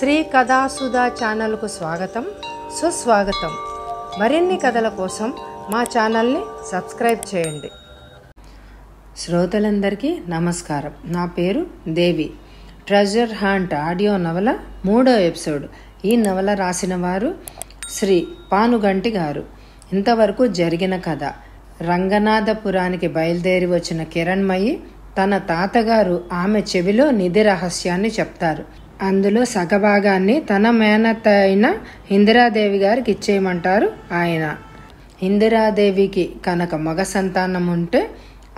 శ్రీ కథాసుధా ఛానల్కు స్వాగతం సుస్వాగతం మరిన్ని కథల కోసం మా ఛానల్ని సబ్స్క్రైబ్ చేయండి శ్రోతలందరికీ నమస్కారం నా పేరు దేవి ట్రెజర్ హాంట్ ఆడియో నవల మూడో ఎపిసోడ్ ఈ నవల రాసిన వారు శ్రీ పానుగంటి గారు ఇంతవరకు జరిగిన కథ రంగనాథపురానికి బయలుదేరి వచ్చిన కిరణ్మయి తన తాతగారు ఆమె చెవిలో నిధి రహస్యాన్ని చెప్తారు అందులో సగభాగాన్ని తన మేనత్త అయిన ఇందిరాదేవి గారికి ఇచ్చేయమంటారు ఆయన ఇందిరాదేవికి కనుక మగ సంతానం ఉంటే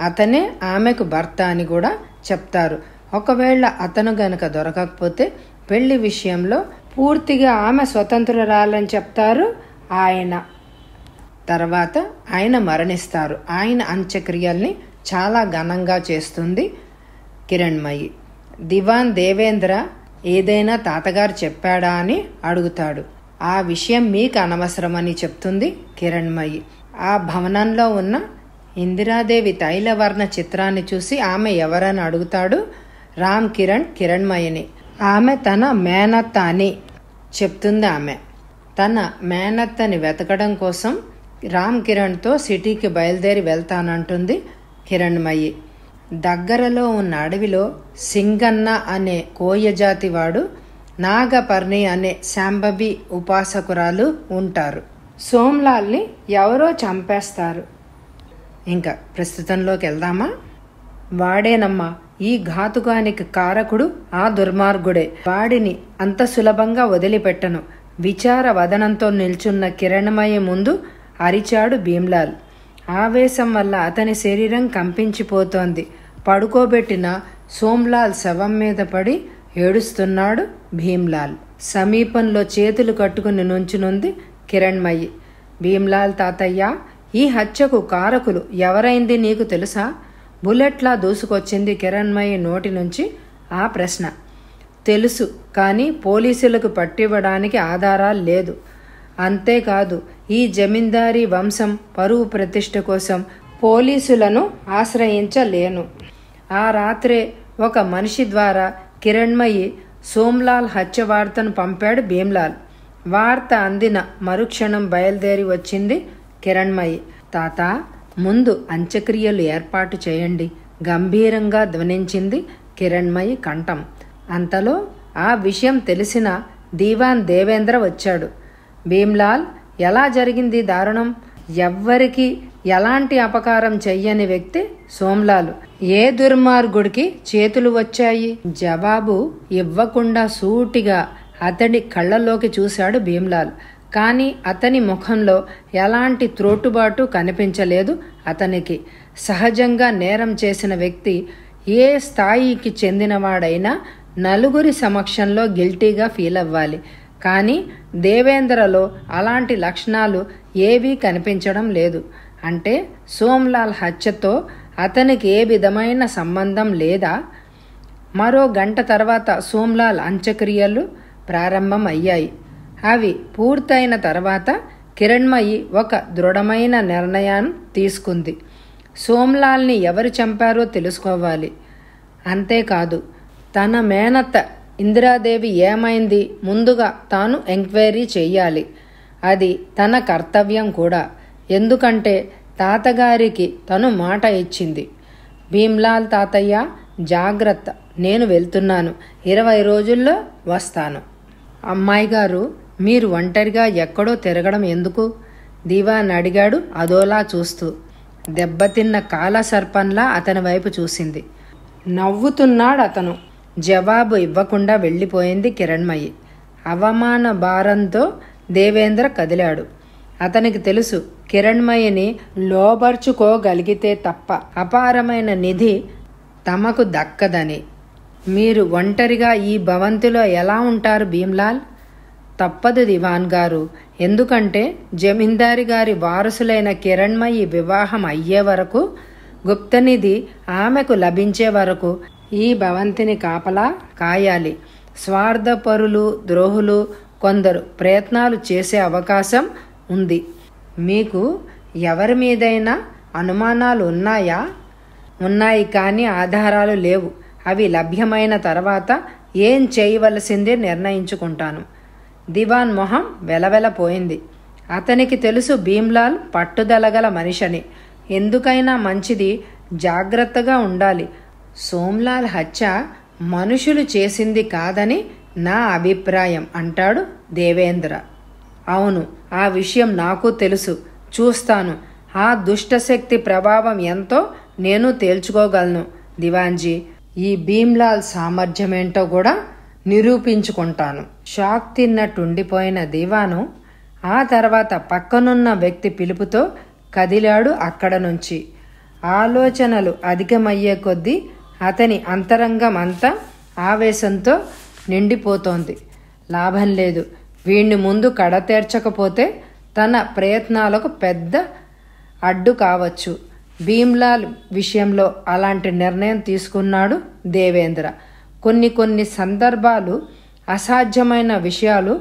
అతనే ఆమెకు భర్త అని కూడా చెప్తారు ఒకవేళ అతను గనక దొరకకపోతే పెళ్లి విషయంలో పూర్తిగా ఆమె స్వతంత్రురాలని చెప్తారు ఆయన తర్వాత ఆయన మరణిస్తారు ఆయన అంత్యక్రియల్ని చాలా ఘనంగా చేస్తుంది కిరణ్మయి దివాన్ దేవేంద్ర ఏదైనా తాతగారు చెప్పాడా అని అడుగుతాడు ఆ విషయం మీకు అనవసరమని చెప్తుంది కిరణ్మయి ఆ భవనంలో ఉన్న ఇందిరాదేవి తైలవర్ణ చిత్రాన్ని చూసి ఆమె ఎవరని అడుగుతాడు రామ్ కిరణ్ కిరణ్మయిని ఆమె తన మేనత్త అని చెప్తుంది ఆమె తన మేనత్తని వెతకడం కోసం రామ్ కిరణ్తో సిటీకి బయలుదేరి వెళ్తానంటుంది కిరణ్మయి దగ్గరలో ఉన్న అడవిలో సింగన్న అనే కోయజాతి వాడు నాగపర్ణి అనే శాంభవి ఉపాసకురాలు ఉంటారు సోమ్లాల్ని ఎవరో చంపేస్తారు ఇంకా ప్రస్తుతంలోకి వెళ్దామా వాడేనమ్మా ఈ ఘాతుగానికి కారకుడు ఆ దుర్మార్గుడే వాడిని అంత సులభంగా వదిలిపెట్టను విచార వదనంతో నిల్చున్న కిరణమయ్య ముందు అరిచాడు భీమ్లాల్ ఆవేశం వల్ల అతని శరీరం కంపించిపోతోంది పడుకోబెట్టిన సోమ్లాల్ శవం మీద పడి ఏడుస్తున్నాడు భీమ్లాల్ సమీపంలో చేతులు కట్టుకుని నుంచునుంది కిరణ్మయ్యి భీమ్లాల్ తాతయ్య ఈ హత్యకు కారకులు ఎవరైంది నీకు తెలుసా బుల్లెట్లా దూసుకొచ్చింది కిరణ్మయ్యి నోటి నుంచి ఆ ప్రశ్న తెలుసు కానీ పోలీసులకు పట్టివ్వడానికి ఆధారాలు లేదు అంతేకాదు ఈ జమీందారీ వంశం పరువు ప్రతిష్ట కోసం పోలీసులను ఆశ్రయించలేను ఆ రాత్రే ఒక మనిషి ద్వారా కిరణ్మయి సోమ్లాల్ హత్య వార్తను పంపాడు భీమ్లాల్ వార్త అందిన మరుక్షణం బయలుదేరి వచ్చింది కిరణ్మయి తాత ముందు అంత్యక్రియలు ఏర్పాటు చేయండి గంభీరంగా ధ్వనించింది కిరణ్మయి కంఠం అంతలో ఆ విషయం తెలిసిన దీవాన్ దేవేంద్ర వచ్చాడు భీమ్లాల్ ఎలా జరిగింది దారుణం ఎవ్వరికీ ఎలాంటి అపకారం చెయ్యని వ్యక్తి సోమ్లాలు ఏ దుర్మార్గుడికి చేతులు వచ్చాయి జవాబు ఇవ్వకుండా సూటిగా అతడి కళ్ళలోకి చూశాడు భీమ్లాల్ కానీ అతని ముఖంలో ఎలాంటి త్రోటుబాటు కనిపించలేదు అతనికి సహజంగా నేరం చేసిన వ్యక్తి ఏ స్థాయికి చెందినవాడైనా నలుగురి సమక్షంలో గిల్టీగా ఫీల్ అవ్వాలి కానీ దేవేంద్రలో అలాంటి లక్షణాలు ఏవీ కనిపించడం లేదు అంటే సోమ్లాల్ హత్యతో అతనికి ఏ విధమైన సంబంధం లేదా మరో గంట తర్వాత సోమ్లాల్ అంత్యక్రియలు ప్రారంభం అయ్యాయి అవి పూర్తయిన తర్వాత కిరణ్మయి ఒక దృఢమైన నిర్ణయాన్ని తీసుకుంది సోమ్లాల్ని ఎవరు చంపారో తెలుసుకోవాలి అంతేకాదు తన మేనత్త ఇందిరాదేవి ఏమైంది ముందుగా తాను ఎంక్వైరీ చేయాలి అది తన కర్తవ్యం కూడా ఎందుకంటే తాతగారికి తను మాట ఇచ్చింది భీమ్లాల్ తాతయ్య జాగ్రత్త నేను వెళ్తున్నాను ఇరవై రోజుల్లో వస్తాను అమ్మాయి గారు మీరు ఒంటరిగా ఎక్కడో తిరగడం ఎందుకు దివాన్ అడిగాడు అదోలా చూస్తూ దెబ్బతిన్న కాల సర్పంలా అతని వైపు చూసింది నవ్వుతున్నాడు అతను జవాబు ఇవ్వకుండా వెళ్ళిపోయింది కిరణ్మయి అవమాన భారంతో దేవేంద్ర కదిలాడు అతనికి తెలుసు కిరణ్మయని లోబర్చుకోగలిగితే తప్ప అపారమైన నిధి తమకు దక్కదని మీరు ఒంటరిగా ఈ భవంతిలో ఎలా ఉంటారు భీమ్లాల్ తప్పదు దివాన్ గారు ఎందుకంటే జమీందారి గారి వారసులైన కిరణ్మయి వివాహం అయ్యే వరకు గుప్తనిధి ఆమెకు లభించే వరకు ఈ భవంతిని కాపలా కాయాలి స్వార్థపరులు ద్రోహులు కొందరు ప్రయత్నాలు చేసే అవకాశం ఉంది మీకు ఎవరి మీదైనా అనుమానాలు ఉన్నాయా ఉన్నాయి కానీ ఆధారాలు లేవు అవి లభ్యమైన తర్వాత ఏం చేయవలసిందే నిర్ణయించుకుంటాను దివాన్ మొహం వెలవెలపోయింది అతనికి తెలుసు భీమ్లాల్ పట్టుదలగల మనిషని ఎందుకైనా మంచిది జాగ్రత్తగా ఉండాలి సోమ్లాల్ హత్య మనుషులు చేసింది కాదని నా అభిప్రాయం అంటాడు దేవేంద్ర అవును ఆ విషయం నాకు తెలుసు చూస్తాను ఆ దుష్టశక్తి ప్రభావం ఎంతో నేను తేల్చుకోగలను దివాన్జీ ఈ భీమ్లాల్ సామర్థ్యమేంటో కూడా నిరూపించుకుంటాను షాక్ తిన్నట్టుండిపోయిన దివాను ఆ తర్వాత పక్కనున్న వ్యక్తి పిలుపుతో కదిలాడు అక్కడ నుంచి ఆలోచనలు అధికమయ్యే కొద్దీ అతని అంతరంగం అంతా ఆవేశంతో నిండిపోతోంది లాభం లేదు వీణ్ణి ముందు కడతేర్చకపోతే తన ప్రయత్నాలకు పెద్ద అడ్డు కావచ్చు భీమ్లాల్ విషయంలో అలాంటి నిర్ణయం తీసుకున్నాడు దేవేంద్ర కొన్ని కొన్ని సందర్భాలు అసాధ్యమైన విషయాలు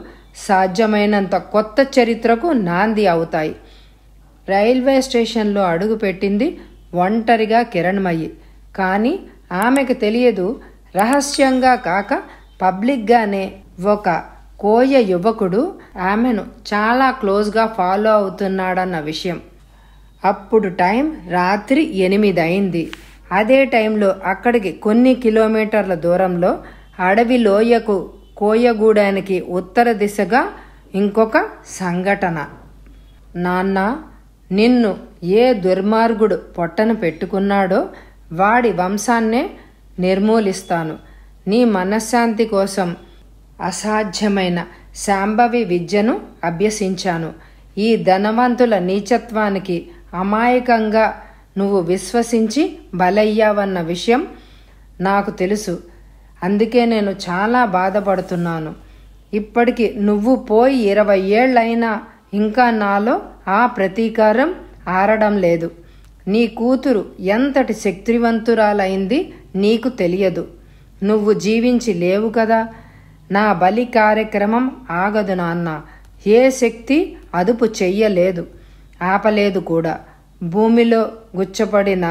సాధ్యమైనంత కొత్త చరిత్రకు నాంది అవుతాయి రైల్వే స్టేషన్లో అడుగుపెట్టింది ఒంటరిగా కిరణ్మయ్యి కానీ ఆమెకు తెలియదు రహస్యంగా కాక పబ్లిక్గానే ఒక కోయ యువకుడు ఆమెను చాలా క్లోజ్గా ఫాలో అవుతున్నాడన్న విషయం అప్పుడు టైం రాత్రి ఎనిమిది అయింది అదే టైంలో అక్కడికి కొన్ని కిలోమీటర్ల దూరంలో అడవి లోయకు కోయగూడానికి ఉత్తర దిశగా ఇంకొక సంఘటన నాన్న నిన్ను ఏ దుర్మార్గుడు పొట్టను పెట్టుకున్నాడో వాడి వంశాన్నే నిర్మూలిస్తాను నీ మనశ్శాంతి కోసం అసాధ్యమైన శాంభవి విద్యను అభ్యసించాను ఈ ధనవంతుల నీచత్వానికి అమాయకంగా నువ్వు విశ్వసించి బలయ్యావన్న విషయం నాకు తెలుసు అందుకే నేను చాలా బాధపడుతున్నాను ఇప్పటికి నువ్వు పోయి ఇరవై ఏళ్ళైనా ఇంకా నాలో ఆ ప్రతీకారం ఆరడం లేదు నీ కూతురు ఎంతటి శక్తివంతురాలైంది నీకు తెలియదు నువ్వు జీవించి లేవు కదా నా బలి కార్యక్రమం ఆగదు నాన్న ఏ శక్తి అదుపు చెయ్యలేదు ఆపలేదు కూడా భూమిలో గుచ్చపడిన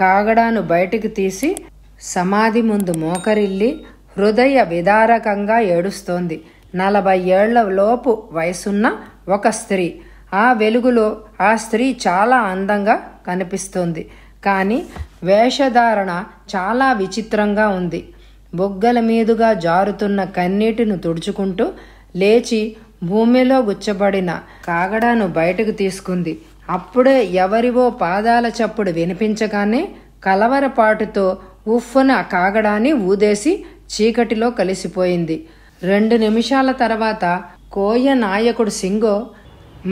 కాగడాను బయటికి తీసి సమాధి ముందు మోకరిల్లి హృదయ విదారకంగా ఏడుస్తోంది నలభై ఏళ్ల లోపు వయసున్న ఒక స్త్రీ ఆ వెలుగులో ఆ స్త్రీ చాలా అందంగా కనిపిస్తోంది కానీ వేషధారణ చాలా విచిత్రంగా ఉంది బొగ్గల మీదుగా జారుతున్న కన్నీటిను తుడుచుకుంటూ లేచి భూమిలో గుచ్చబడిన కాగడాను బయటకు తీసుకుంది అప్పుడే ఎవరివో పాదాల చప్పుడు వినిపించగానే కలవరపాటుతో ఉఫ్ఫున కాగడాన్ని ఊదేసి చీకటిలో కలిసిపోయింది రెండు నిమిషాల తర్వాత కోయ నాయకుడు సింగో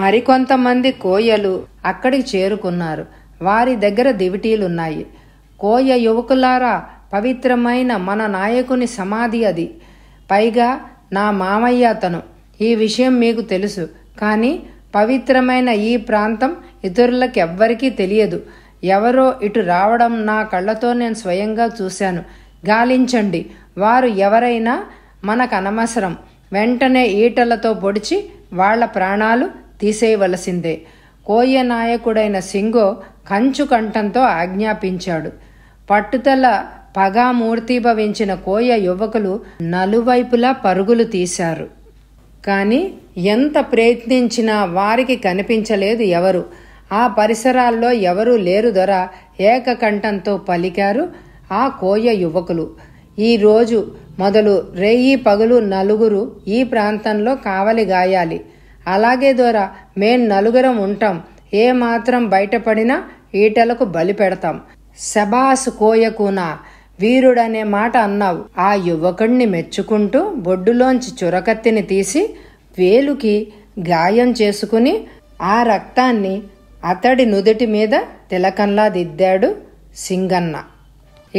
మరికొంతమంది కోయలు అక్కడికి చేరుకున్నారు వారి దగ్గర దివిటీలున్నాయి కోయ యువకులారా పవిత్రమైన మన నాయకుని సమాధి అది పైగా నా మామయ్య అతను ఈ విషయం మీకు తెలుసు కానీ పవిత్రమైన ఈ ప్రాంతం ఇతరులకెవ్వరికీ తెలియదు ఎవరో ఇటు రావడం నా కళ్ళతో నేను స్వయంగా చూశాను గాలించండి వారు ఎవరైనా మనకు అనవసరం వెంటనే ఈటలతో పొడిచి వాళ్ల ప్రాణాలు తీసేయవలసిందే కోయ నాయకుడైన సింగో కంచు కంఠంతో ఆజ్ఞాపించాడు పట్టుదల పగా మూర్తిభవించిన కోయ యువకులు నలువైపులా పరుగులు తీశారు కానీ ఎంత ప్రయత్నించినా వారికి కనిపించలేదు ఎవరు ఆ పరిసరాల్లో ఎవరూ లేరు దొర ఏకకంఠంతో పలికారు ఆ కోయ యువకులు ఈరోజు మొదలు రేయి పగులు నలుగురు ఈ ప్రాంతంలో కావలి గాయాలి అలాగే దొర మేం నలుగురం ఉంటాం ఏ మాత్రం బయటపడినా ఈటలకు బలి పెడతాం శబాస్ కోయకునా వీరుడనే మాట అన్నావు ఆ యువకుణ్ణి మెచ్చుకుంటూ బొడ్డులోంచి చురకత్తిని తీసి వేలుకి గాయం చేసుకుని ఆ రక్తాన్ని అతడి నుదుటి మీద తిలకంలా దిద్దాడు సింగన్న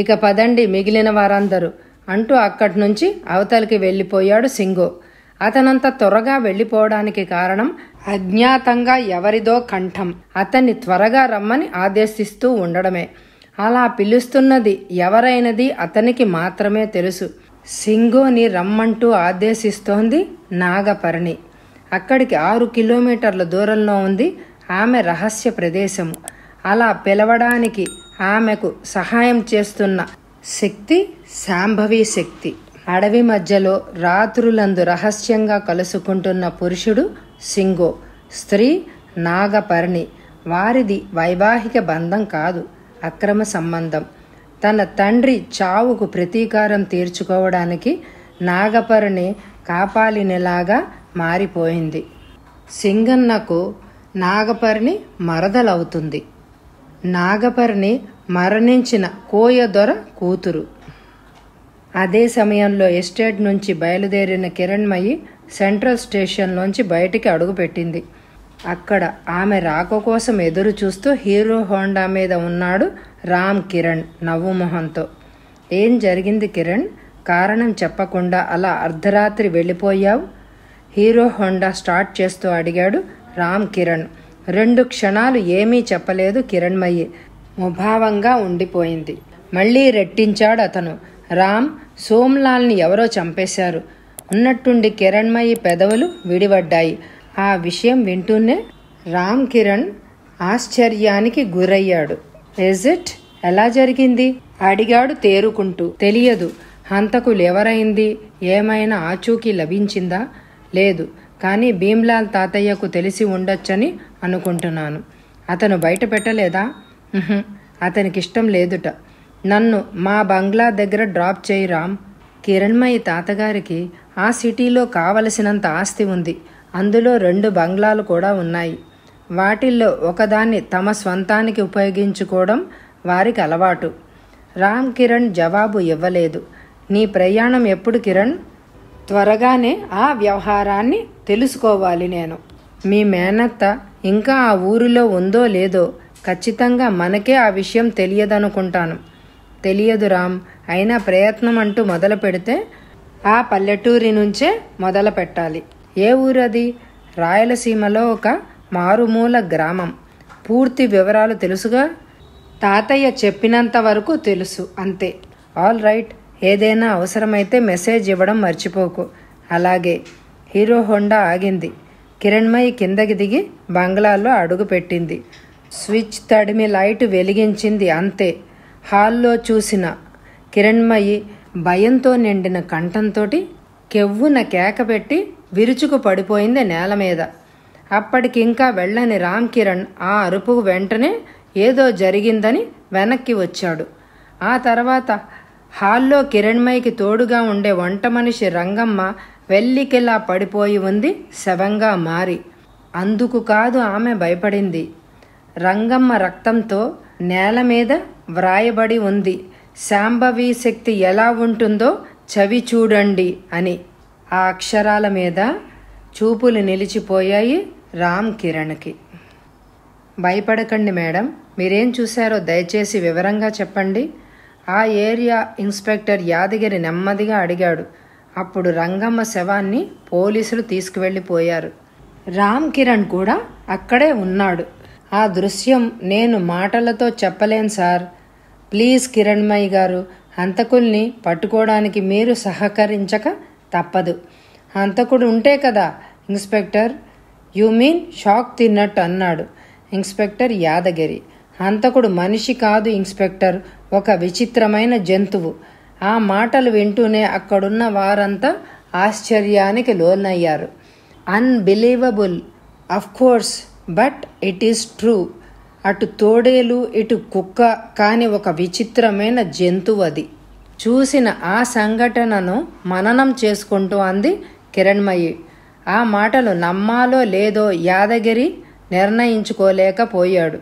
ఇక పదండి మిగిలిన వారందరూ అంటూ అక్కడి నుంచి అవతలికి వెళ్ళిపోయాడు సింగో అతనంత త్వరగా వెళ్ళిపోవడానికి కారణం అజ్ఞాతంగా ఎవరిదో కంఠం అతన్ని త్వరగా రమ్మని ఆదేశిస్తూ ఉండడమే అలా పిలుస్తున్నది ఎవరైనది అతనికి మాత్రమే తెలుసు సింగోని రమ్మంటూ ఆదేశిస్తోంది నాగపర్ణి అక్కడికి ఆరు కిలోమీటర్ల దూరంలో ఉంది ఆమె రహస్య ప్రదేశము అలా పిలవడానికి ఆమెకు సహాయం చేస్తున్న శక్తి శాంభవి శక్తి అడవి మధ్యలో రాత్రులందు రహస్యంగా కలుసుకుంటున్న పురుషుడు సింగో స్త్రీ నాగపర్ణి వారిది వైవాహిక బంధం కాదు అక్రమ సంబంధం తన తండ్రి చావుకు ప్రతీకారం తీర్చుకోవడానికి నాగపర్ణి కాపాలినిలాగా మారిపోయింది సింగన్నకు నాగపర్ణి మరదలవుతుంది నాగపర్ణి మరణించిన కోయదొర కూతురు అదే సమయంలో ఎస్టేట్ నుంచి బయలుదేరిన కిరణ్మయి సెంట్రల్ స్టేషన్లోంచి బయటికి అడుగుపెట్టింది అక్కడ ఆమె రాక కోసం ఎదురు చూస్తూ హీరో హోండా మీద ఉన్నాడు రామ్ కిరణ్ నవ్వు మొహంతో ఏం జరిగింది కిరణ్ కారణం చెప్పకుండా అలా అర్ధరాత్రి వెళ్ళిపోయావు హీరో హోండా స్టార్ట్ చేస్తూ అడిగాడు రామ్ కిరణ్ రెండు క్షణాలు ఏమీ చెప్పలేదు కిరణ్మయ్యి ముభావంగా ఉండిపోయింది మళ్ళీ రెట్టించాడు అతను రామ్ సోమ్లాల్ని ఎవరో చంపేశారు ఉన్నట్టుండి కిరణ్మయ్యి పెదవులు విడివడ్డాయి ఆ విషయం వింటూనే రామ్ కిరణ్ ఆశ్చర్యానికి గురయ్యాడు ఎజిట్ ఎలా జరిగింది అడిగాడు తేరుకుంటూ తెలియదు అంతకు ఎవరైంది ఏమైనా ఆచూకీ లభించిందా లేదు కానీ భీమ్లాల్ తాతయ్యకు తెలిసి ఉండొచ్చని అనుకుంటున్నాను అతను బయట పెట్టలేదా ఇష్టం లేదుట నన్ను మా బంగ్లా దగ్గర డ్రాప్ చేయి రామ్ కిరణ్మయి తాతగారికి ఆ సిటీలో కావలసినంత ఆస్తి ఉంది అందులో రెండు బంగ్లాలు కూడా ఉన్నాయి వాటిల్లో ఒకదాన్ని తమ స్వంతానికి ఉపయోగించుకోవడం వారికి అలవాటు రామ్ కిరణ్ జవాబు ఇవ్వలేదు నీ ప్రయాణం ఎప్పుడు కిరణ్ త్వరగానే ఆ వ్యవహారాన్ని తెలుసుకోవాలి నేను మీ మేనత్త ఇంకా ఆ ఊరిలో ఉందో లేదో ఖచ్చితంగా మనకే ఆ విషయం తెలియదనుకుంటాను తెలియదు రామ్ అయినా ప్రయత్నం అంటూ మొదలు పెడితే ఆ పల్లెటూరి నుంచే మొదలు పెట్టాలి ఏ ఊరది రాయలసీమలో ఒక మారుమూల గ్రామం పూర్తి వివరాలు తెలుసుగా తాతయ్య చెప్పినంత వరకు తెలుసు అంతే ఆల్ రైట్ ఏదైనా అవసరమైతే మెసేజ్ ఇవ్వడం మర్చిపోకు అలాగే హీరో హోండా ఆగింది కిరణ్మయి కిందకి దిగి బంగ్లాలో అడుగుపెట్టింది స్విచ్ తడిమి లైట్ వెలిగించింది అంతే హాల్లో చూసిన కిరణ్మయి భయంతో నిండిన కంఠంతో కెవ్వున కేక పెట్టి విరుచుకు పడిపోయింది నేల మీద అప్పటికింకా వెళ్ళని రామ్ కిరణ్ ఆ అరుపు వెంటనే ఏదో జరిగిందని వెనక్కి వచ్చాడు ఆ తర్వాత హాల్లో కిరణ్మయ్యకి తోడుగా ఉండే వంట మనిషి రంగమ్మ వెల్లికిలా పడిపోయి ఉంది శవంగా మారి అందుకు కాదు ఆమె భయపడింది రంగమ్మ రక్తంతో నేల మీద వ్రాయబడి ఉంది శాంభవీ శక్తి ఎలా ఉంటుందో చవి చూడండి అని ఆ అక్షరాల మీద చూపులు నిలిచిపోయాయి రామ్ కిరణ్కి భయపడకండి మేడం మీరేం చూశారో దయచేసి వివరంగా చెప్పండి ఆ ఏరియా ఇన్స్పెక్టర్ యాదగిరి నెమ్మదిగా అడిగాడు అప్పుడు రంగమ్మ శవాన్ని పోలీసులు తీసుకువెళ్ళిపోయారు రామ్ కిరణ్ కూడా అక్కడే ఉన్నాడు ఆ దృశ్యం నేను మాటలతో చెప్పలేను సార్ ప్లీజ్ కిరణ్మయ్య గారు హంతకుల్ని పట్టుకోవడానికి మీరు సహకరించక తప్పదు హంతకుడు ఉంటే కదా ఇన్స్పెక్టర్ యు మీన్ షాక్ తిన్నట్టు అన్నాడు ఇన్స్పెక్టర్ యాదగిరి హంతకుడు మనిషి కాదు ఇన్స్పెక్టర్ ఒక విచిత్రమైన జంతువు ఆ మాటలు వింటూనే అక్కడున్న వారంతా ఆశ్చర్యానికి లోనయ్యారు unbelievable of course but it is true అటు తోడేలు ఇటు కుక్క కాని ఒక విచిత్రమైన జంతువు అది చూసిన ఆ సంఘటనను మననం చేసుకుంటూ అంది కిరణ్మయి ఆ మాటలు నమ్మాలో లేదో యాదగిరి నిర్ణయించుకోలేకపోయాడు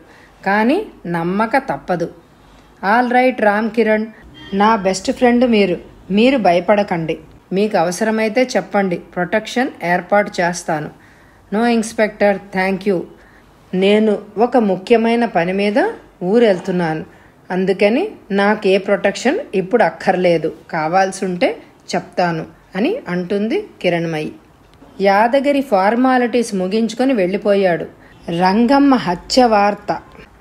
కానీ నమ్మక తప్పదు ఆల్ రైట్ రామ్ కిరణ్ నా బెస్ట్ ఫ్రెండ్ మీరు మీరు భయపడకండి మీకు అవసరమైతే చెప్పండి ప్రొటెక్షన్ ఏర్పాటు చేస్తాను నో ఇన్స్పెక్టర్ థ్యాంక్ యూ నేను ఒక ముఖ్యమైన పని మీద ఊరెళ్తున్నాను అందుకని నాకు ఏ ప్రొటెక్షన్ ఇప్పుడు అక్కర్లేదు కావాల్సుంటే చెప్తాను అని అంటుంది కిరణ్మయి యాదగిరి ఫార్మాలిటీస్ ముగించుకొని వెళ్ళిపోయాడు రంగమ్మ హత్య వార్త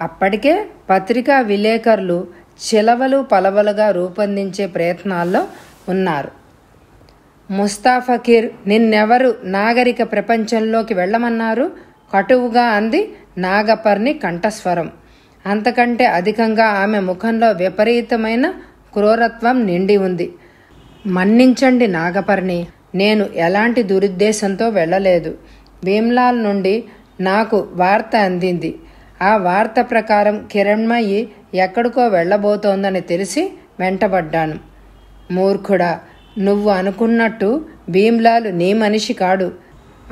అప్పటికే పత్రికా విలేకరులు చిలవలు పలవలుగా రూపొందించే ప్రయత్నాల్లో ఉన్నారు ముస్తాఫకీర్ నిన్నెవరు నాగరిక ప్రపంచంలోకి వెళ్ళమన్నారు కటువుగా అంది నాగపర్ణి కంఠస్వరం అంతకంటే అధికంగా ఆమె ముఖంలో విపరీతమైన క్రూరత్వం నిండి ఉంది మన్నించండి నాగపర్ణి నేను ఎలాంటి దురుద్దేశంతో వెళ్ళలేదు భీమ్లాల్ నుండి నాకు వార్త అందింది ఆ వార్త ప్రకారం కిరణ్మయి ఎక్కడికో వెళ్ళబోతోందని తెలిసి వెంటబడ్డాను మూర్ఖుడా నువ్వు అనుకున్నట్టు భీమ్లాలు నీ మనిషి కాడు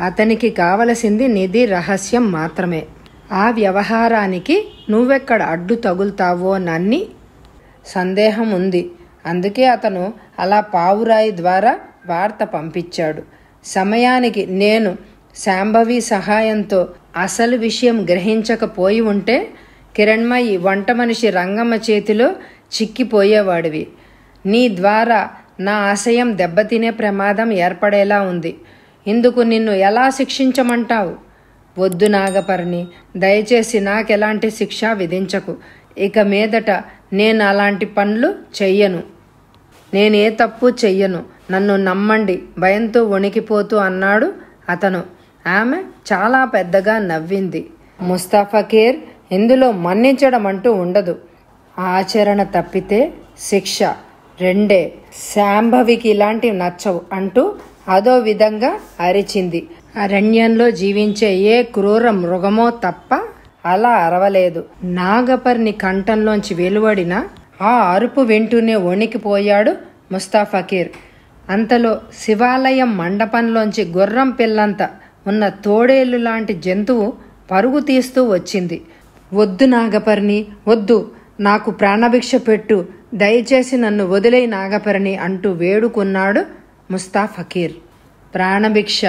అతనికి కావలసింది నిధి రహస్యం మాత్రమే ఆ వ్యవహారానికి నువ్వెక్కడ అడ్డు తగులుతావో నన్ని సందేహం ఉంది అందుకే అతను అలా పావురాయి ద్వారా వార్త పంపించాడు సమయానికి నేను శాంభవి సహాయంతో అసలు విషయం గ్రహించకపోయి ఉంటే కిరణ్మయి వంట మనిషి రంగమ్మ చేతిలో చిక్కిపోయేవాడివి నీ ద్వారా నా ఆశయం దెబ్బతినే ప్రమాదం ఏర్పడేలా ఉంది ఇందుకు నిన్ను ఎలా శిక్షించమంటావు వద్దు నాగపర్ణి దయచేసి నాకెలాంటి శిక్ష విధించకు ఇక మీదట నేను అలాంటి పనులు చెయ్యను నేనే తప్పు చెయ్యను నన్ను నమ్మండి భయంతో వణికిపోతూ అన్నాడు అతను ఆమె చాలా పెద్దగా నవ్వింది ముస్తాఫాకేర్ ఇందులో మన్నించడం అంటూ ఉండదు ఆచరణ తప్పితే శిక్ష రెండే శాంభవికి ఇలాంటివి నచ్చవు అంటూ అదో విధంగా అరిచింది అరణ్యంలో జీవించే ఏ క్రూర మృగమో తప్ప అలా అరవలేదు నాగపర్ని కంఠంలోంచి వెలువడిన ఆ అరుపు వింటూనే వణికిపోయాడు ముస్తాఫకీర్ అంతలో శివాలయం మండపంలోంచి గుర్రం పిల్లంత ఉన్న తోడేళ్ళు లాంటి జంతువు పరుగు తీస్తూ వచ్చింది వద్దు నాగపర్ణి వద్దు నాకు ప్రాణభిక్ష పెట్టు దయచేసి నన్ను వదిలే నాగపర్ణి అంటూ వేడుకున్నాడు ముస్తాఫకీర్ ప్రాణభిక్ష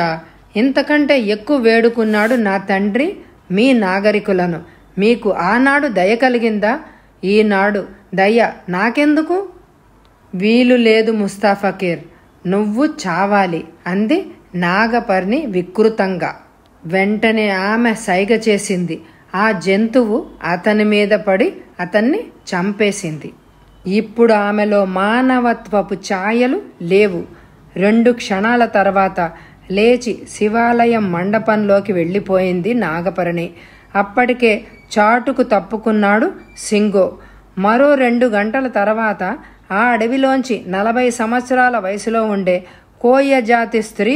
ఇంతకంటే ఎక్కువ వేడుకున్నాడు నా తండ్రి మీ నాగరికులను మీకు ఆనాడు దయ కలిగిందా ఈనాడు దయ నాకెందుకు వీలు లేదు ముస్తాఫకీర్ నువ్వు చావాలి అంది నాగపర్ణి వికృతంగా వెంటనే ఆమె సైగ చేసింది ఆ జంతువు అతని మీద పడి అతన్ని చంపేసింది ఇప్పుడు ఆమెలో మానవత్వపు ఛాయలు లేవు రెండు క్షణాల తర్వాత లేచి శివాలయం మండపంలోకి వెళ్ళిపోయింది నాగపరణి అప్పటికే చాటుకు తప్పుకున్నాడు సింగో మరో రెండు గంటల తర్వాత ఆ అడవిలోంచి నలభై సంవత్సరాల వయసులో ఉండే కోయ జాతి స్త్రీ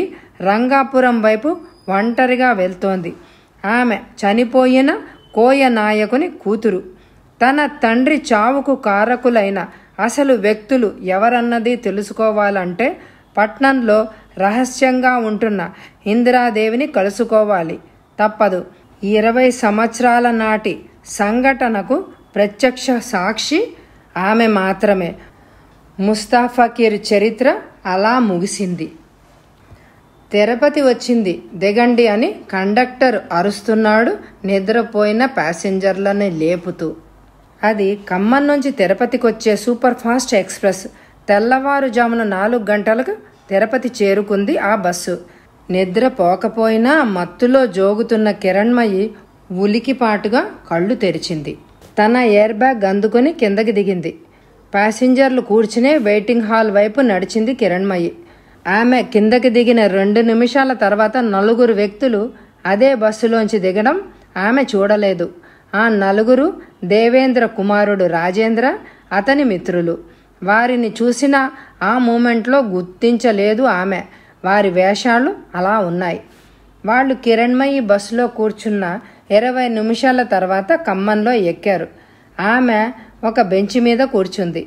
రంగాపురం వైపు ఒంటరిగా వెళ్తోంది ఆమె చనిపోయిన కోయ నాయకుని కూతురు తన తండ్రి చావుకు కారకులైన అసలు వ్యక్తులు ఎవరన్నది తెలుసుకోవాలంటే పట్నంలో రహస్యంగా ఉంటున్న ఇందిరాదేవిని కలుసుకోవాలి తప్పదు ఇరవై సంవత్సరాల నాటి సంఘటనకు ప్రత్యక్ష సాక్షి ఆమె మాత్రమే ముస్తాఫకీర్ చరిత్ర అలా ముగిసింది తిరుపతి వచ్చింది దిగండి అని కండక్టర్ అరుస్తున్నాడు నిద్రపోయిన ప్యాసింజర్లని లేపుతూ అది ఖమ్మం నుంచి తిరుపతికి వచ్చే సూపర్ఫాస్ట్ ఎక్స్ప్రెస్ తెల్లవారుజామున నాలుగు గంటలకు తిరుపతి చేరుకుంది ఆ బస్సు నిద్రపోకపోయినా మత్తులో జోగుతున్న కిరణ్మయి ఉలికిపాటుగా కళ్ళు తెరిచింది తన ఎయిర్ బ్యాగ్ అందుకొని కిందకి దిగింది ప్యాసింజర్లు కూర్చునే వెయిటింగ్ హాల్ వైపు నడిచింది కిరణ్మయి ఆమె కిందకి దిగిన రెండు నిమిషాల తర్వాత నలుగురు వ్యక్తులు అదే బస్సులోంచి దిగడం ఆమె చూడలేదు ఆ నలుగురు దేవేంద్ర కుమారుడు రాజేంద్ర అతని మిత్రులు వారిని చూసిన ఆ మూమెంట్లో గుర్తించలేదు ఆమె వారి వేషాలు అలా ఉన్నాయి వాళ్ళు కిరణ్మయి బస్సులో కూర్చున్న ఇరవై నిమిషాల తర్వాత ఖమ్మంలో ఎక్కారు ఆమె ఒక బెంచ్ మీద కూర్చుంది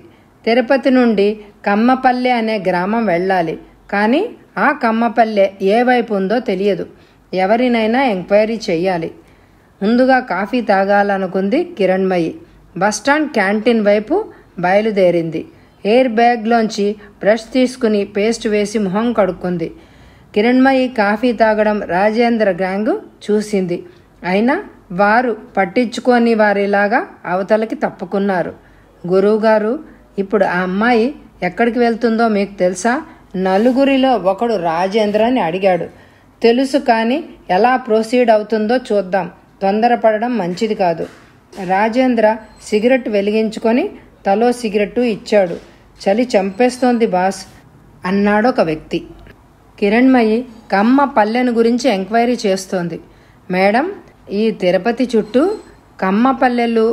తిరుపతి నుండి కమ్మపల్లె అనే గ్రామం వెళ్ళాలి కానీ ఆ కమ్మపల్లె ఏ వైపు ఉందో తెలియదు ఎవరినైనా ఎంక్వైరీ చేయాలి ముందుగా కాఫీ తాగాలనుకుంది కిరణ్మయి బస్టాండ్ క్యాంటీన్ వైపు బయలుదేరింది ఎయిర్ బ్యాగ్లోంచి బ్రష్ తీసుకుని పేస్ట్ వేసి మొహం కడుక్కుంది కిరణ్మయి కాఫీ తాగడం రాజేంద్ర గ్యాంగ్ చూసింది అయినా వారు పట్టించుకొని వారిలాగా అవతలకి తప్పుకున్నారు గురువుగారు ఇప్పుడు ఆ అమ్మాయి ఎక్కడికి వెళ్తుందో మీకు తెలుసా నలుగురిలో ఒకడు రాజేంద్ర అని అడిగాడు తెలుసు కానీ ఎలా ప్రొసీడ్ అవుతుందో చూద్దాం తొందరపడడం మంచిది కాదు రాజేంద్ర సిగరెట్ వెలిగించుకొని తలో సిగరెట్టు ఇచ్చాడు చలి చంపేస్తోంది బాస్ అన్నాడొక వ్యక్తి కిరణ్మయి కమ్మ పల్లెను గురించి ఎంక్వైరీ చేస్తోంది మేడం ఈ తిరుపతి చుట్టూ కమ్మ పల్లెలు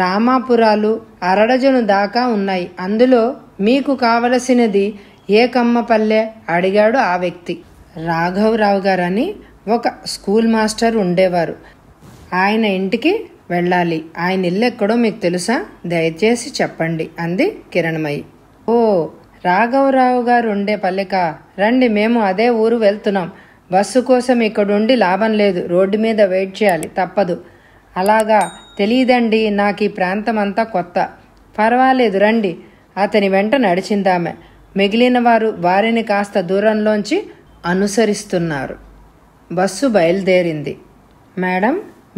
రామాపురాలు అరడజను దాకా ఉన్నాయి అందులో మీకు కావలసినది ఏ కమ్మ పల్లె అడిగాడు ఆ వ్యక్తి రాఘవరావు గారని ఒక స్కూల్ మాస్టర్ ఉండేవారు ఆయన ఇంటికి వెళ్ళాలి ఆయన ఇల్లు ఎక్కడో మీకు తెలుసా దయచేసి చెప్పండి అంది కిరణ్మయి ఓ రాఘవరావు గారు ఉండే పల్లెక రండి మేము అదే ఊరు వెళ్తున్నాం బస్సు కోసం ఇక్కడుండి లాభం లేదు రోడ్డు మీద వెయిట్ చేయాలి తప్పదు అలాగా తెలియదండి నాకు ఈ ప్రాంతం అంతా కొత్త పర్వాలేదు రండి అతని వెంట నడిచిందామె మిగిలిన వారు వారిని కాస్త దూరంలోంచి అనుసరిస్తున్నారు బస్సు బయలుదేరింది మేడం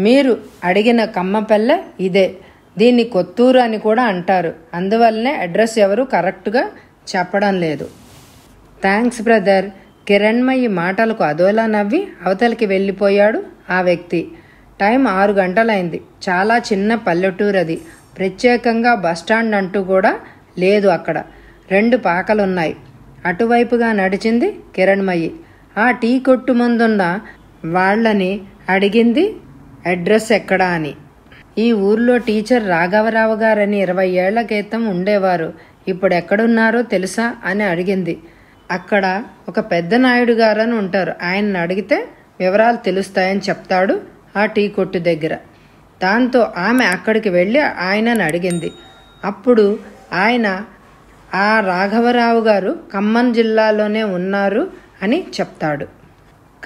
మీరు అడిగిన కమ్మపల్లె ఇదే దీన్ని కొత్తూరు అని కూడా అంటారు అందువల్లనే అడ్రస్ ఎవరు కరెక్ట్గా చెప్పడం లేదు థ్యాంక్స్ బ్రదర్ కిరణ్మయి మాటలకు అదోలా నవ్వి అవతలికి వెళ్ళిపోయాడు ఆ వ్యక్తి టైం ఆరు గంటలైంది చాలా చిన్న పల్లెటూరు అది ప్రత్యేకంగా బస్టాండ్ అంటూ కూడా లేదు అక్కడ రెండు పాకలున్నాయి అటువైపుగా నడిచింది కిరణ్మయి ఆ టీ కొట్టు ముందున్న వాళ్ళని అడిగింది అడ్రస్ ఎక్కడా అని ఈ ఊర్లో టీచర్ రాఘవరావు గారని ఇరవై ఏళ్ల క్రితం ఉండేవారు ఇప్పుడు ఎక్కడున్నారో తెలుసా అని అడిగింది అక్కడ ఒక పెద్ద నాయుడు గారని ఉంటారు ఆయన్ని అడిగితే వివరాలు తెలుస్తాయని చెప్తాడు ఆ టీ కొట్టు దగ్గర దాంతో ఆమె అక్కడికి వెళ్ళి ఆయనని అడిగింది అప్పుడు ఆయన ఆ రాఘవరావు గారు ఖమ్మం జిల్లాలోనే ఉన్నారు అని చెప్తాడు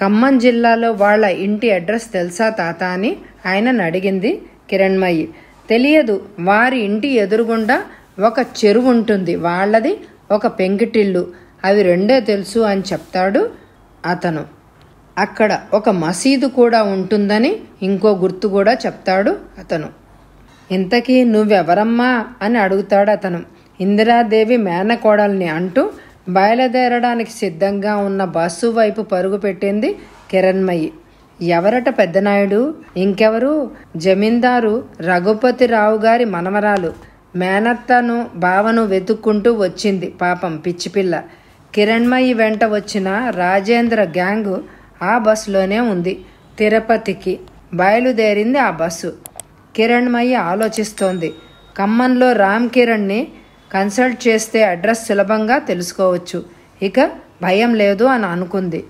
ఖమ్మం జిల్లాలో వాళ్ళ ఇంటి అడ్రస్ తెలుసా తాత అని ఆయనని అడిగింది కిరణ్మయి తెలియదు వారి ఇంటి ఎదురుగుండా ఒక చెరువు ఉంటుంది వాళ్ళది ఒక పెంగిటిల్లు అవి రెండే తెలుసు అని చెప్తాడు అతను అక్కడ ఒక మసీదు కూడా ఉంటుందని ఇంకో గుర్తు కూడా చెప్తాడు అతను ఇంతకీ నువ్వెవరమ్మా అని అడుగుతాడు అతను ఇందిరాదేవి మేనకోడల్ని అంటూ బయలుదేరడానికి సిద్ధంగా ఉన్న బస్సు వైపు పరుగు పెట్టింది కిరణ్మయి ఎవరట పెద్దనాయుడు ఇంకెవరు జమీందారు రఘుపతి రావు గారి మనమరాలు మేనత్తను బావను వెతుక్కుంటూ వచ్చింది పాపం పిచ్చిపిల్ల కిరణ్మయి వెంట వచ్చిన రాజేంద్ర గ్యాంగు ఆ బస్సులోనే ఉంది తిరుపతికి బయలుదేరింది ఆ బస్సు కిరణ్మయి ఆలోచిస్తోంది ఖమ్మంలో రామ్ కిరణ్ని కన్సల్ట్ చేస్తే అడ్రస్ సులభంగా తెలుసుకోవచ్చు ఇక భయం లేదు అని అనుకుంది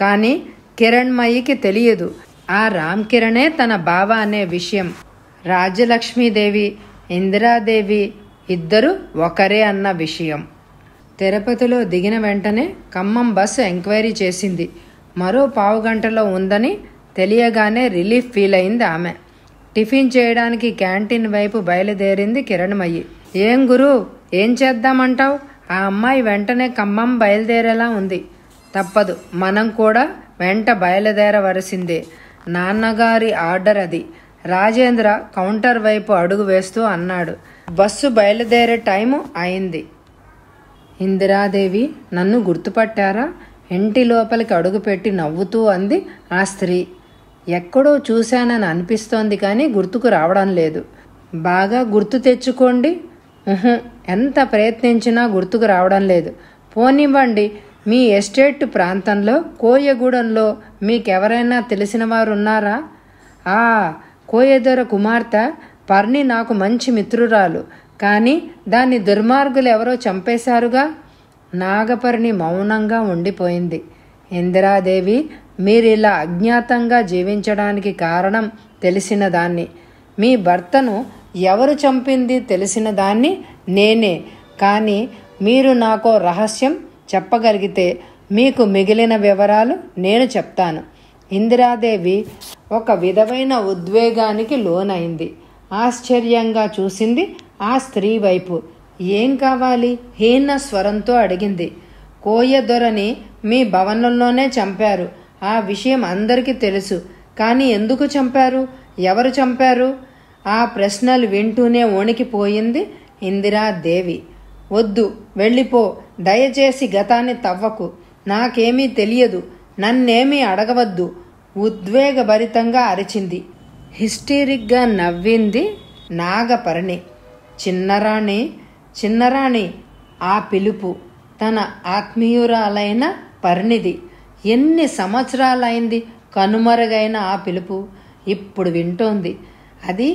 కానీ కిరణ్మయికి తెలియదు ఆ రామ్ కిరణే తన బావ అనే విషయం రాజలక్ష్మీదేవి ఇందిరాదేవి ఇద్దరు ఒకరే అన్న విషయం తిరుపతిలో దిగిన వెంటనే ఖమ్మం బస్సు ఎంక్వైరీ చేసింది మరో పావు గంటలో ఉందని తెలియగానే రిలీఫ్ ఫీల్ అయింది ఆమె టిఫిన్ చేయడానికి క్యాంటీన్ వైపు బయలుదేరింది కిరణ్మయ్యి ఏం గురు ఏం చేద్దామంటావు ఆ అమ్మాయి వెంటనే ఖమ్మం బయలుదేరేలా ఉంది తప్పదు మనం కూడా వెంట బయలుదేరవలసిందే నాన్నగారి ఆర్డర్ అది రాజేంద్ర కౌంటర్ వైపు అడుగు వేస్తూ అన్నాడు బస్సు బయలుదేరే టైము అయింది ఇందిరాదేవి నన్ను గుర్తుపట్టారా ఇంటి లోపలికి అడుగుపెట్టి నవ్వుతూ అంది ఆ స్త్రీ ఎక్కడో చూశానని అనిపిస్తోంది కానీ గుర్తుకు రావడం లేదు బాగా గుర్తు తెచ్చుకోండి ఎంత ప్రయత్నించినా గుర్తుకు రావడం లేదు పోనివ్వండి మీ ఎస్టేట్ ప్రాంతంలో కోయగూడెంలో మీకెవరైనా తెలిసిన వారున్నారా ఆ కోయదొర కుమార్తె పర్ణి నాకు మంచి మిత్రురాలు కానీ దాన్ని దుర్మార్గులు ఎవరో చంపేశారుగా నాగపర్ణి మౌనంగా ఉండిపోయింది ఇందిరాదేవి మీరిలా అజ్ఞాతంగా జీవించడానికి కారణం తెలిసిన దాన్ని మీ భర్తను ఎవరు చంపింది తెలిసిన దాన్ని నేనే కానీ మీరు నాకో రహస్యం చెప్పగలిగితే మీకు మిగిలిన వివరాలు నేను చెప్తాను ఇందిరాదేవి ఒక విధమైన ఉద్వేగానికి లోనైంది ఆశ్చర్యంగా చూసింది ఆ స్త్రీ వైపు ఏం కావాలి హీన స్వరంతో అడిగింది కోయదొరని మీ భవనంలోనే చంపారు ఆ విషయం అందరికీ తెలుసు కానీ ఎందుకు చంపారు ఎవరు చంపారు ఆ ప్రశ్నలు వింటూనే వణికిపోయింది ఇందిరాదేవి వద్దు వెళ్ళిపో దయచేసి గతాన్ని తవ్వకు నాకేమీ తెలియదు నన్నేమీ అడగవద్దు ఉద్వేగభరితంగా అరిచింది హిస్టీరిక్గా నవ్వింది నాగపరణి చిన్నరాణి చిన్నరాణి ఆ పిలుపు తన ఆత్మీయురాలైన పరిణిది ఎన్ని సంవత్సరాలైంది కనుమరుగైన ఆ పిలుపు ఇప్పుడు వింటోంది అది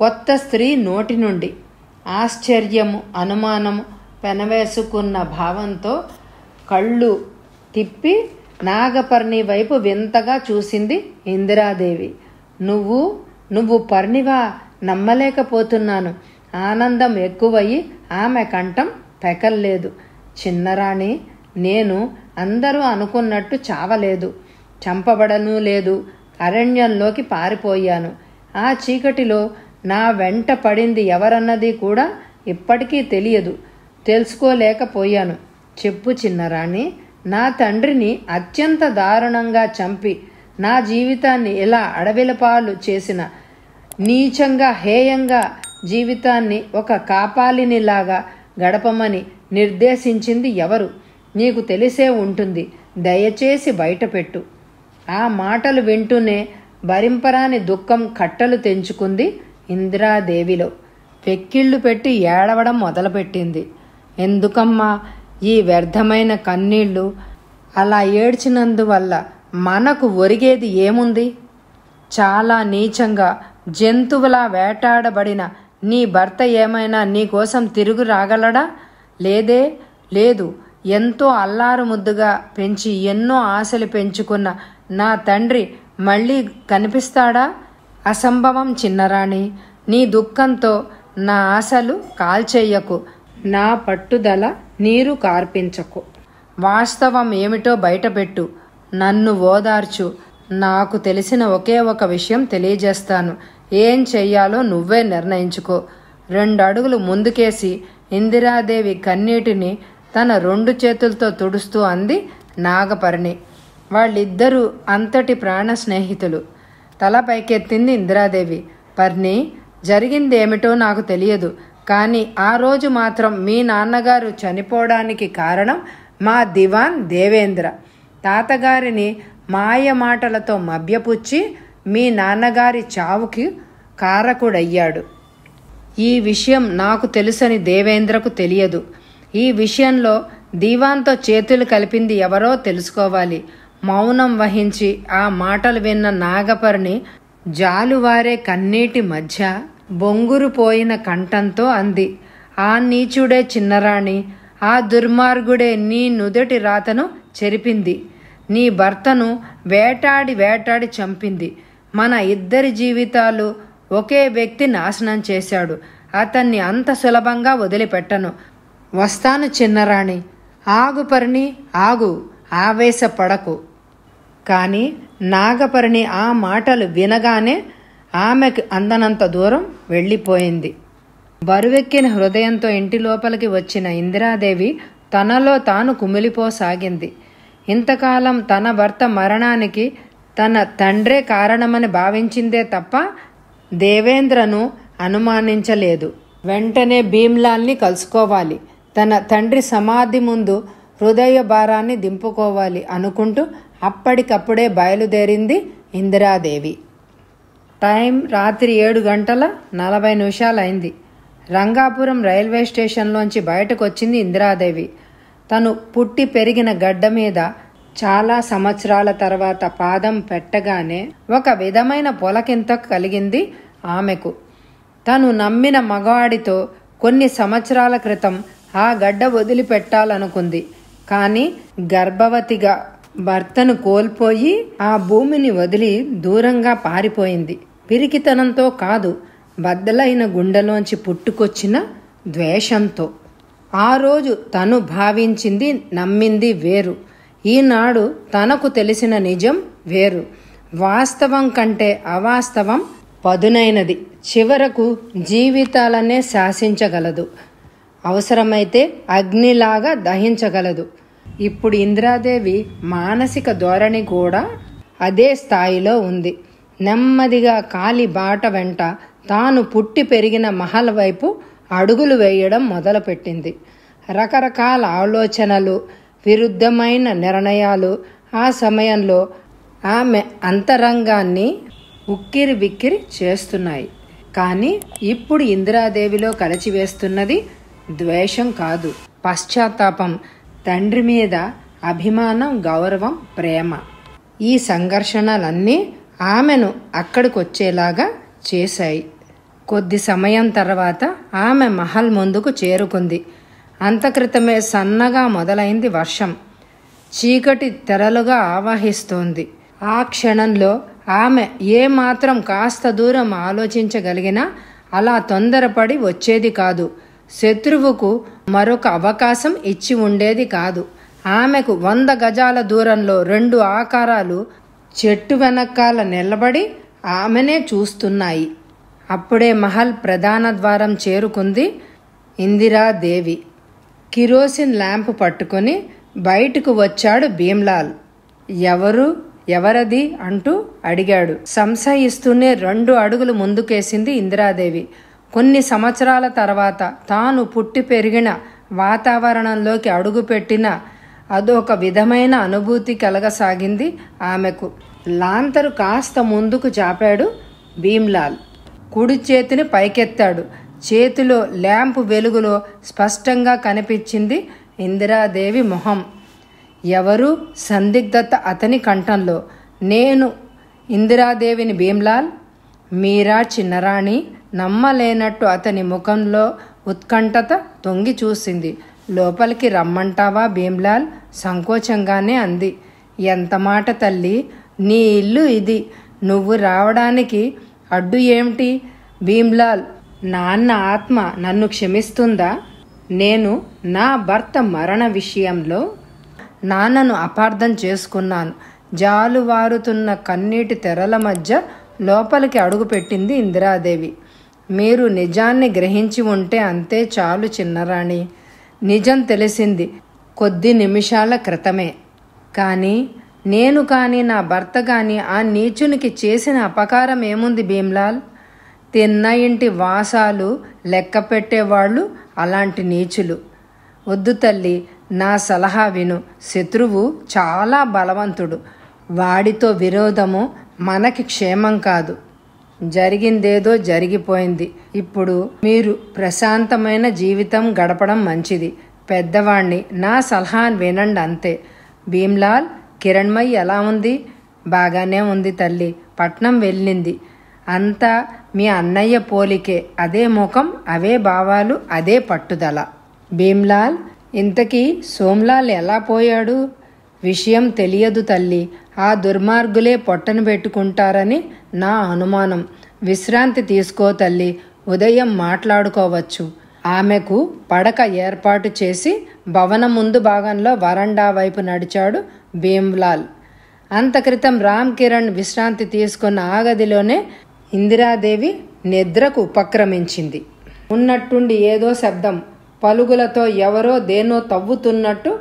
కొత్త స్త్రీ నోటి నుండి ఆశ్చర్యము అనుమానము పెనవేసుకున్న భావంతో కళ్ళు తిప్పి నాగపర్ణి వైపు వింతగా చూసింది ఇందిరాదేవి నువ్వు నువ్వు పర్ణివా నమ్మలేకపోతున్నాను ఆనందం ఎక్కువయ్యి ఆమె కంఠం పెకల్లేదు చిన్నరాణి నేను అందరూ అనుకున్నట్టు చావలేదు చంపబడను లేదు అరణ్యంలోకి పారిపోయాను ఆ చీకటిలో నా వెంట పడింది ఎవరన్నది కూడా ఇప్పటికీ తెలియదు తెలుసుకోలేకపోయాను చెప్పు చిన్నరాణి నా తండ్రిని అత్యంత దారుణంగా చంపి నా జీవితాన్ని ఇలా అడవిలపాలు చేసిన నీచంగా హేయంగా జీవితాన్ని ఒక కాపాలినిలాగా గడపమని నిర్దేశించింది ఎవరు నీకు తెలిసే ఉంటుంది దయచేసి బయటపెట్టు ఆ మాటలు వింటూనే భరింపరాని దుఃఖం కట్టలు తెంచుకుంది ఇందిరాదేవిలో పెక్కిళ్ళు పెట్టి ఏడవడం మొదలుపెట్టింది ఎందుకమ్మా ఈ వ్యర్థమైన కన్నీళ్లు అలా ఏడ్చినందువల్ల మనకు ఒరిగేది ఏముంది చాలా నీచంగా జంతువులా వేటాడబడిన నీ భర్త ఏమైనా నీకోసం తిరుగు రాగలడా లేదే లేదు ఎంతో అల్లారు ముద్దుగా పెంచి ఎన్నో ఆశలు పెంచుకున్న నా తండ్రి మళ్ళీ కనిపిస్తాడా అసంభవం చిన్నరాణి నీ దుఃఖంతో నా ఆశలు కాల్చేయకు నా పట్టుదల నీరు కార్పించకు వాస్తవం ఏమిటో బయటపెట్టు నన్ను ఓదార్చు నాకు తెలిసిన ఒకే ఒక విషయం తెలియజేస్తాను ఏం చెయ్యాలో నువ్వే నిర్ణయించుకో రెండు అడుగులు ముందుకేసి ఇందిరాదేవి కన్నీటిని తన రెండు చేతులతో తుడుస్తూ అంది నాగపర్ణి వాళ్ళిద్దరూ అంతటి ప్రాణ స్నేహితులు తల పైకెత్తింది ఇందిరాదేవి పర్ణి జరిగిందేమిటో నాకు తెలియదు కానీ ఆ రోజు మాత్రం మీ నాన్నగారు చనిపోవడానికి కారణం మా దివాన్ దేవేంద్ర తాతగారిని మాయ మాటలతో మభ్యపుచ్చి మీ నాన్నగారి చావుకి కారకుడయ్యాడు ఈ విషయం నాకు తెలుసని దేవేంద్రకు తెలియదు ఈ విషయంలో దీవాన్తో చేతులు కలిపింది ఎవరో తెలుసుకోవాలి మౌనం వహించి ఆ మాటలు విన్న నాగపర్ణి జాలువారే కన్నీటి మధ్య బొంగురు పోయిన కంఠంతో అంది ఆ నీచుడే చిన్నరాణి ఆ దుర్మార్గుడే నీ నుదటి రాతను చెరిపింది నీ భర్తను వేటాడి వేటాడి చంపింది మన ఇద్దరి జీవితాలు ఒకే వ్యక్తి నాశనం చేశాడు అతన్ని అంత సులభంగా వదిలిపెట్టను వస్తాను చిన్నరాణి ఆగు ఆగు ఆవేశపడకు కానీ నాగపరిణి ఆ మాటలు వినగానే ఆమెకు అందనంత దూరం వెళ్ళిపోయింది బరువెక్కిన హృదయంతో ఇంటి లోపలికి వచ్చిన ఇందిరాదేవి తనలో తాను కుమిలిపోసాగింది ఇంతకాలం తన భర్త మరణానికి తన తండ్రే కారణమని భావించిందే తప్ప దేవేంద్రను అనుమానించలేదు వెంటనే భీమ్లాల్ని కలుసుకోవాలి తన తండ్రి సమాధి ముందు హృదయ భారాన్ని దింపుకోవాలి అనుకుంటూ అప్పటికప్పుడే బయలుదేరింది ఇందిరాదేవి టైం రాత్రి ఏడు గంటల నలభై నిమిషాలైంది రంగాపురం రైల్వే స్టేషన్లోంచి బయటకు వచ్చింది ఇందిరాదేవి తను పుట్టి పెరిగిన గడ్డ మీద చాలా సంవత్సరాల తర్వాత పాదం పెట్టగానే ఒక విధమైన పొలకింత కలిగింది ఆమెకు తను నమ్మిన మగవాడితో కొన్ని సంవత్సరాల క్రితం ఆ గడ్డ వదిలిపెట్టాలనుకుంది కానీ గర్భవతిగా భర్తను కోల్పోయి ఆ భూమిని వదిలి దూరంగా పారిపోయింది పిరికితనంతో కాదు బద్దలైన గుండెలోంచి పుట్టుకొచ్చిన ద్వేషంతో ఆ రోజు తను భావించింది నమ్మింది వేరు ఈనాడు తనకు తెలిసిన నిజం వేరు వాస్తవం కంటే అవాస్తవం పదునైనది చివరకు జీవితాలనే శాసించగలదు అవసరమైతే అగ్నిలాగా దహించగలదు ఇప్పుడు ఇంద్రాదేవి మానసిక ధోరణి కూడా అదే స్థాయిలో ఉంది నెమ్మదిగా కాలి బాట వెంట తాను పుట్టి పెరిగిన మహల్ వైపు అడుగులు వేయడం మొదలుపెట్టింది రకరకాల ఆలోచనలు విరుద్ధమైన నిర్ణయాలు ఆ సమయంలో ఆమె అంతరంగాన్ని ఉక్కిరి బిక్కిరి చేస్తున్నాయి కానీ ఇప్పుడు ఇందిరాదేవిలో కలిచివేస్తున్నది ద్వేషం కాదు పశ్చాత్తాపం తండ్రి మీద అభిమానం గౌరవం ప్రేమ ఈ సంఘర్షణలన్నీ ఆమెను అక్కడికొచ్చేలాగా చేశాయి కొద్ది సమయం తర్వాత ఆమె మహల్ ముందుకు చేరుకుంది అంతక్రితమే సన్నగా మొదలైంది వర్షం చీకటి తెరలుగా ఆవహిస్తోంది ఆ క్షణంలో ఆమె ఏమాత్రం కాస్త దూరం ఆలోచించగలిగినా అలా తొందరపడి వచ్చేది కాదు శత్రువుకు మరొక అవకాశం ఇచ్చి ఉండేది కాదు ఆమెకు వంద గజాల దూరంలో రెండు ఆకారాలు చెట్టు వెనకాల నిలబడి ఆమెనే చూస్తున్నాయి అప్పుడే మహల్ ప్రధాన ద్వారం చేరుకుంది ఇందిరాదేవి కిరోసిన్ ల్యాంప్ పట్టుకుని బయటకు వచ్చాడు భీమ్లాల్ ఎవరు ఎవరది అంటూ అడిగాడు సంశయిస్తూనే రెండు అడుగులు ముందుకేసింది ఇందిరాదేవి కొన్ని సంవత్సరాల తర్వాత తాను పుట్టి పెరిగిన వాతావరణంలోకి అడుగుపెట్టిన అదొక విధమైన అనుభూతి కలగసాగింది ఆమెకు లాంతరు కాస్త ముందుకు చాపాడు భీమ్లాల్ కుడి చేతిని పైకెత్తాడు చేతిలో ల్యాంప్ వెలుగులో స్పష్టంగా కనిపించింది ఇందిరాదేవి మొహం ఎవరు సందిగ్ధత అతని కంఠంలో నేను ఇందిరాదేవిని భీమ్లాల్ మీరా చిన్నరాణి నమ్మలేనట్టు అతని ముఖంలో ఉత్కంఠత తొంగి చూసింది లోపలికి రమ్మంటావా భీమ్లాల్ సంకోచంగానే అంది ఎంత మాట తల్లి నీ ఇల్లు ఇది నువ్వు రావడానికి అడ్డు ఏమిటి భీమ్లాల్ నాన్న ఆత్మ నన్ను క్షమిస్తుందా నేను నా భర్త మరణ విషయంలో నాన్నను అపార్థం చేసుకున్నాను జాలువారుతున్న కన్నీటి తెరల మధ్య లోపలికి అడుగుపెట్టింది ఇందిరాదేవి మీరు నిజాన్ని గ్రహించి ఉంటే అంతే చాలు చిన్నరాణి నిజం తెలిసింది కొద్ది నిమిషాల క్రితమే కానీ నేను కానీ నా భర్త కానీ ఆ నీచునికి చేసిన అపకారం ఏముంది భీమ్లాల్ తిన్న ఇంటి వాసాలు లెక్క పెట్టేవాళ్ళు అలాంటి నీచులు వద్దు తల్లి నా సలహా విను శత్రువు చాలా బలవంతుడు వాడితో విరోధము మనకి క్షేమం కాదు జరిగిందేదో జరిగిపోయింది ఇప్పుడు మీరు ప్రశాంతమైన జీవితం గడపడం మంచిది పెద్దవాణ్ణి నా సలహా వినండి అంతే భీమ్లాల్ కిరణ్మయ్య ఎలా ఉంది బాగానే ఉంది తల్లి పట్నం వెళ్ళింది అంతా మీ అన్నయ్య పోలికే అదే ముఖం అవే భావాలు అదే పట్టుదల భీమ్లాల్ ఇంతకీ సోమ్లాల్ ఎలా పోయాడు విషయం తెలియదు తల్లి ఆ దుర్మార్గులే పొట్టను పెట్టుకుంటారని నా అనుమానం విశ్రాంతి తీసుకో తల్లి ఉదయం మాట్లాడుకోవచ్చు ఆమెకు పడక ఏర్పాటు చేసి భవనం ముందు భాగంలో వరండా వైపు నడిచాడు భీమ్లాల్ అంత క్రితం రామ్ కిరణ్ విశ్రాంతి తీసుకున్న ఆగదిలోనే ఇందిరాదేవి నిద్రకు ఉపక్రమించింది ఉన్నట్టుండి ఏదో శబ్దం పలుగులతో ఎవరో దేనో తవ్వుతున్నట్టు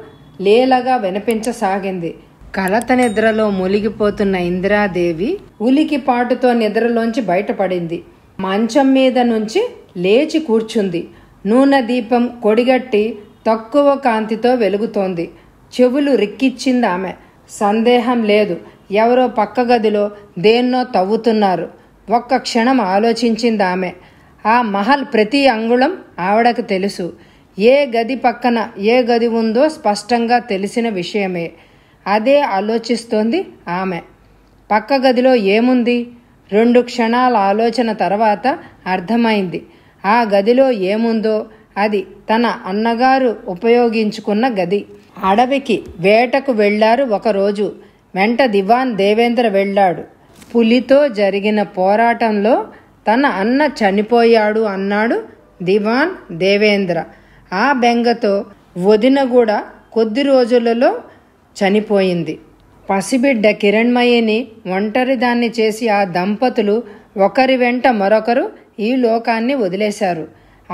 లేలగా వినిపించసాగింది కలత నిద్రలో మునిగిపోతున్న ఇందిరాదేవి ఉలికి పాటుతో నిద్రలోంచి బయటపడింది మంచం మీద నుంచి లేచి కూర్చుంది నూనె దీపం కొడిగట్టి తక్కువ కాంతితో వెలుగుతోంది చెవులు రిక్కిచ్చింది ఆమె సందేహం లేదు ఎవరో పక్క గదిలో దేన్నో తవ్వుతున్నారు ఒక్క క్షణం ఆలోచించింది ఆమె ఆ మహల్ ప్రతి అంగుళం ఆవిడకు తెలుసు ఏ గది పక్కన ఏ గది ఉందో స్పష్టంగా తెలిసిన విషయమే అదే ఆలోచిస్తోంది ఆమె పక్క గదిలో ఏముంది రెండు క్షణాల ఆలోచన తర్వాత అర్థమైంది ఆ గదిలో ఏముందో అది తన అన్నగారు ఉపయోగించుకున్న గది అడవికి వేటకు వెళ్లారు ఒకరోజు వెంట దివాన్ దేవేంద్ర వెళ్ళాడు పులితో జరిగిన పోరాటంలో తన అన్న చనిపోయాడు అన్నాడు దివాన్ దేవేంద్ర ఆ బెంగతో వదిన కూడా కొద్ది రోజులలో చనిపోయింది పసిబిడ్డ ఒంటరి ఒంటరిదాన్ని చేసి ఆ దంపతులు ఒకరి వెంట మరొకరు ఈ లోకాన్ని వదిలేశారు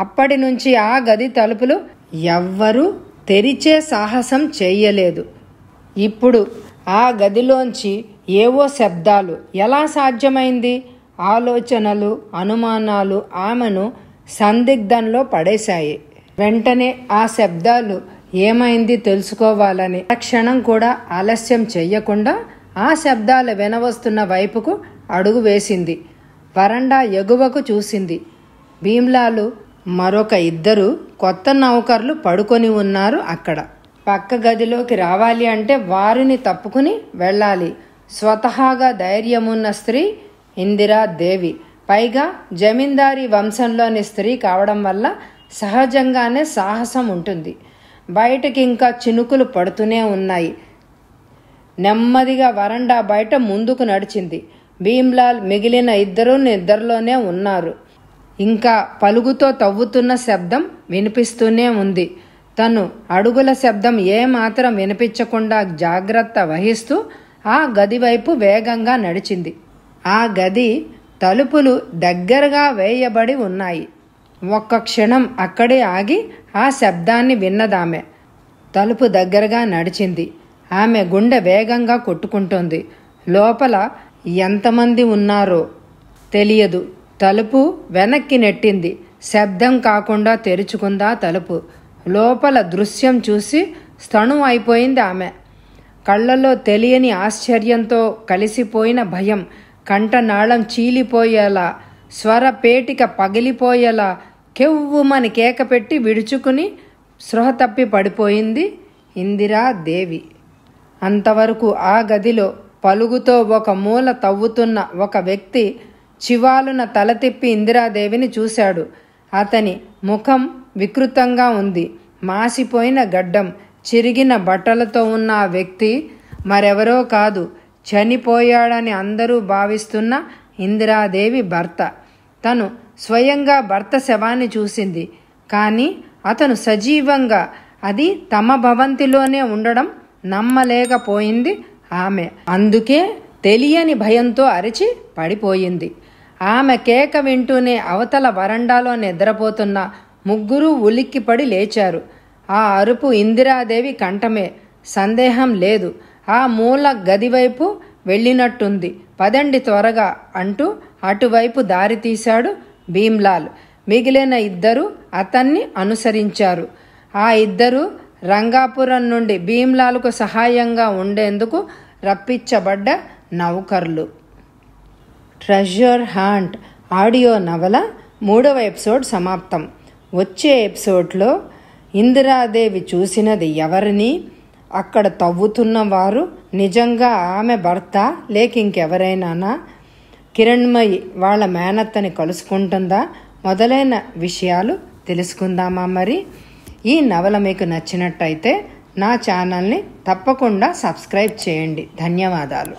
అప్పటి నుంచి ఆ గది తలుపులు ఎవ్వరూ తెరిచే సాహసం చేయలేదు ఇప్పుడు ఆ గదిలోంచి ఏవో శబ్దాలు ఎలా సాధ్యమైంది ఆలోచనలు అనుమానాలు ఆమెను సందిగ్ధంలో పడేశాయి వెంటనే ఆ శబ్దాలు ఏమైంది తెలుసుకోవాలని క్షణం కూడా ఆలస్యం చెయ్యకుండా ఆ శబ్దాలు వినవస్తున్న వైపుకు అడుగు వేసింది వరండా ఎగువకు చూసింది భీమ్లాలు మరొక ఇద్దరు కొత్త నౌకర్లు పడుకొని ఉన్నారు అక్కడ పక్క గదిలోకి రావాలి అంటే వారిని తప్పుకుని వెళ్ళాలి స్వతహాగా ధైర్యమున్న స్త్రీ ఇందిరాదేవి పైగా జమీందారీ వంశంలోని స్త్రీ కావడం వల్ల సహజంగానే సాహసం ఉంటుంది బయటకి ఇంకా చినుకులు పడుతూనే ఉన్నాయి నెమ్మదిగా వరండా బయట ముందుకు నడిచింది భీమ్లాల్ మిగిలిన ఇద్దరు నిద్రలోనే ఉన్నారు ఇంకా పలుగుతో తవ్వుతున్న శబ్దం వినిపిస్తూనే ఉంది తను అడుగుల శబ్దం ఏమాత్రం వినిపించకుండా జాగ్రత్త వహిస్తూ ఆ గది వైపు వేగంగా నడిచింది ఆ గది తలుపులు దగ్గరగా వేయబడి ఉన్నాయి ఒక్క క్షణం అక్కడే ఆగి ఆ శబ్దాన్ని విన్నదామె తలుపు దగ్గరగా నడిచింది ఆమె గుండె వేగంగా కొట్టుకుంటోంది లోపల ఎంతమంది ఉన్నారో తెలియదు తలుపు వెనక్కి నెట్టింది శబ్దం కాకుండా తెరుచుకుందా తలుపు లోపల దృశ్యం చూసి స్తణు అయిపోయింది ఆమె కళ్ళల్లో తెలియని ఆశ్చర్యంతో కలిసిపోయిన భయం కంటనాళం చీలిపోయేలా స్వరపేటిక పగిలిపోయేలా కెవ్వుమని కేక పెట్టి విడుచుకుని సృహ తప్పి పడిపోయింది ఇందిరా దేవి అంతవరకు ఆ గదిలో పలుగుతో ఒక మూల తవ్వుతున్న ఒక వ్యక్తి చివాలున తల తిప్పి ఇందిరాదేవిని చూశాడు అతని ముఖం వికృతంగా ఉంది మాసిపోయిన గడ్డం చిరిగిన బట్టలతో ఉన్న ఆ వ్యక్తి మరెవరో కాదు చనిపోయాడని అందరూ భావిస్తున్న ఇందిరాదేవి భర్త తను స్వయంగా భర్త శవాన్ని చూసింది కానీ అతను సజీవంగా అది తమ భవంతిలోనే ఉండడం నమ్మలేకపోయింది ఆమె అందుకే తెలియని భయంతో అరిచి పడిపోయింది ఆమె కేక వింటూనే అవతల వరండాలో నిద్రపోతున్న ముగ్గురు ఉలిక్కిపడి లేచారు ఆ అరుపు ఇందిరాదేవి కంఠమే సందేహం లేదు ఆ మూల గదివైపు వెళ్ళినట్టుంది పదండి త్వరగా అంటూ అటువైపు దారి తీశాడు భీమ్లాల్ మిగిలిన ఇద్దరు అతన్ని అనుసరించారు ఆ ఇద్దరు రంగాపురం నుండి భీమ్లాల్కు సహాయంగా ఉండేందుకు రప్పించబడ్డ నౌకర్లు ట్రెజర్ హాంట్ ఆడియో నవల మూడవ ఎపిసోడ్ సమాప్తం వచ్చే ఎపిసోడ్లో ఇందిరాదేవి చూసినది ఎవరిని అక్కడ తవ్వుతున్న వారు నిజంగా ఆమె భర్త లేక ఇంకెవరైనానా కిరణ్మయి వాళ్ళ మేనత్తని కలుసుకుంటుందా మొదలైన విషయాలు తెలుసుకుందామా మరి ఈ నవల మీకు నచ్చినట్టయితే నా ఛానల్ని తప్పకుండా సబ్స్క్రైబ్ చేయండి ధన్యవాదాలు